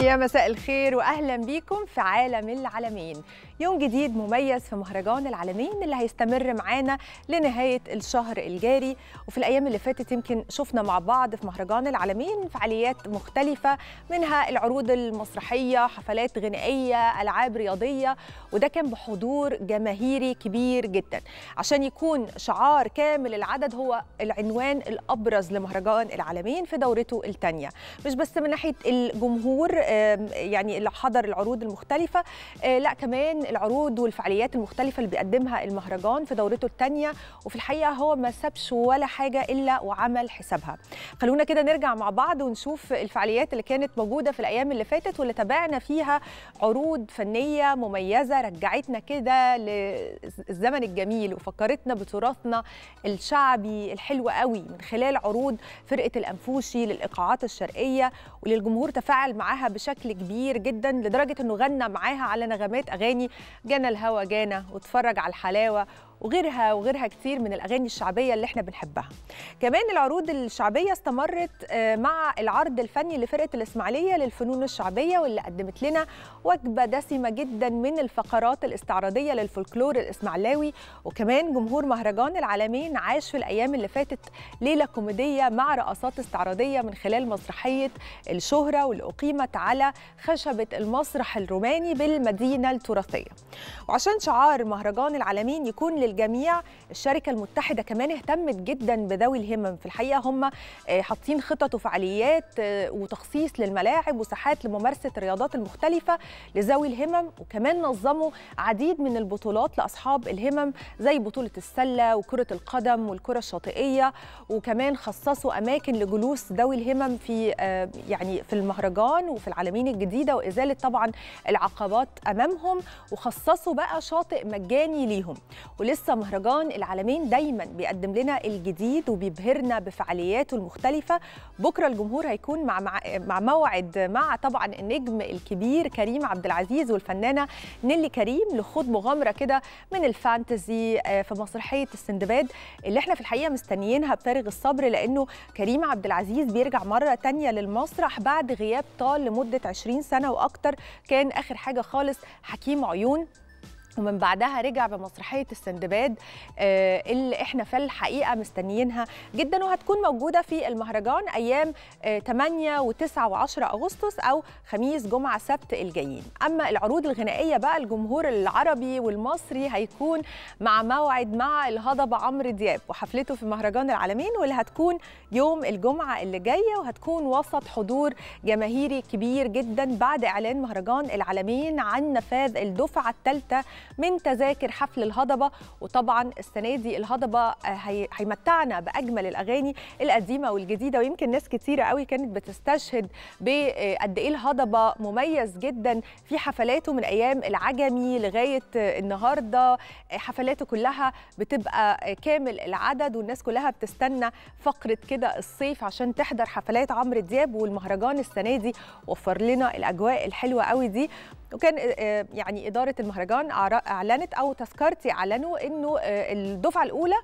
يا مساء الخير واهلا بيكم في عالم العالمين يوم جديد مميز في مهرجان العالمين اللي هيستمر معانا لنهايه الشهر الجاري وفي الايام اللي فاتت يمكن شفنا مع بعض في مهرجان العالمين فعاليات مختلفه منها العروض المسرحيه حفلات غنائيه العاب رياضيه وده كان بحضور جماهيري كبير جدا عشان يكون شعار كامل العدد هو العنوان الابرز لمهرجان العالمين في دورته الثانيه مش بس من ناحيه الجمهور يعني اللي حضر العروض المختلفه آه، لا كمان العروض والفعاليات المختلفه اللي بيقدمها المهرجان في دورته الثانيه وفي الحقيقه هو ما سابش ولا حاجه الا وعمل حسابها خلونا كده نرجع مع بعض ونشوف الفعاليات اللي كانت موجوده في الايام اللي فاتت واللي تابعنا فيها عروض فنيه مميزه رجعتنا كده للزمن الجميل وفكرتنا بتراثنا الشعبي الحلو قوي من خلال عروض فرقه الانفوشي للايقاعات الشرقيه وللجمهور تفاعل معاها بشكل كبير جدا لدرجه انه غنى معاها على نغمات اغاني جانا الهوى جانا واتفرج على الحلاوه وغيرها وغيرها كتير من الاغاني الشعبيه اللي احنا بنحبها كمان العروض الشعبيه استمرت آه، مع العرض الفني لفرقه الاسماعيليه للفنون الشعبيه واللي قدمت لنا وجبه دسمه جدا من الفقرات الاستعراضيه للفولكلور الاسماعيلاوي وكمان جمهور مهرجان العالمين عاش في الايام اللي فاتت ليله كوميديه مع رقصات استعراضيه من خلال مسرحيه الشهره واللي اقيمت على خشبه المسرح الروماني بالمدينه التراثيه وعشان شعار مهرجان العالمين يكون لل للجميع الشركه المتحده كمان اهتمت جدا بذوي الهمم في الحقيقه هم آه، حاطين خطط وفعاليات آه، وتخصيص للملاعب وساحات لممارسه الرياضات المختلفه لذوي الهمم وكمان نظموا عديد من البطولات لاصحاب الهمم زي بطوله السله وكره القدم والكره الشاطئيه وكمان خصصوا اماكن لجلوس ذوي الهمم في آه، يعني في المهرجان وفي العالمين الجديده وازاله طبعا العقبات امامهم وخصصوا بقى شاطئ مجاني ليهم ولسه لسه مهرجان العالمين دايما بيقدم لنا الجديد وبيبهرنا بفعالياته المختلفه بكره الجمهور هيكون مع مع موعد مع طبعا النجم الكبير كريم عبد العزيز والفنانه نيلي كريم لخوض مغامره كده من الفانتزي آه، في مسرحيه السندباد اللي احنا في الحقيقه مستنيينها بفارغ الصبر لانه كريم عبد العزيز بيرجع مره تانية للمسرح بعد غياب طال لمده 20 سنه واكتر كان اخر حاجه خالص حكيم عيون ومن بعدها رجع بمسرحيه السندباد آه، اللي احنا في الحقيقه مستنيينها جدا وهتكون موجوده في المهرجان ايام 8 و9 و10 اغسطس او خميس جمعه سبت الجايين اما العروض الغنائيه بقى الجمهور العربي والمصري هيكون مع موعد مع الهضبه عمرو دياب وحفلته في مهرجان العالمين واللي هتكون يوم الجمعه اللي جايه وهتكون وسط حضور جماهيري كبير جدا بعد اعلان مهرجان العالمين عن نفاذ الدفعه الثالثه من تذاكر حفل الهضبه وطبعا السنه دي الهضبه آه، هيمتعنا باجمل الاغاني القديمه والجديده ويمكن ناس كثيره قوي كانت بتستشهد بقد آه، ايه الهضبه مميز جدا في حفلاته من ايام العجمي لغايه آه، النهارده حفلاته كلها بتبقى كامل العدد والناس كلها بتستنى فقره كده الصيف عشان تحضر حفلات عمرو دياب والمهرجان السنه دي وفر لنا الاجواء الحلوه قوي دي وكان آه، آه، يعني إدارة المهرجان أعلنت أو تذكرتي أعلنوا أنه آه، الدفعة الأولى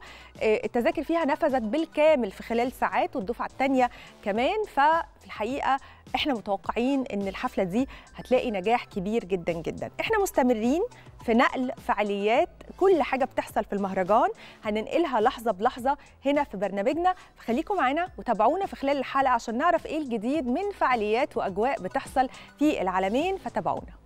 التذاكر فيها نفذت بالكامل في خلال ساعات والدفعة الثانية كمان ففي الحقيقة احنا متوقعين ان الحفله دي هتلاقي نجاح كبير جدا جدا احنا مستمرين في نقل فعاليات كل حاجه بتحصل في المهرجان هننقلها لحظه بلحظه هنا في برنامجنا فخليكم معانا وتابعونا في خلال الحلقه عشان نعرف ايه الجديد من فعاليات واجواء بتحصل في العالمين فتابعونا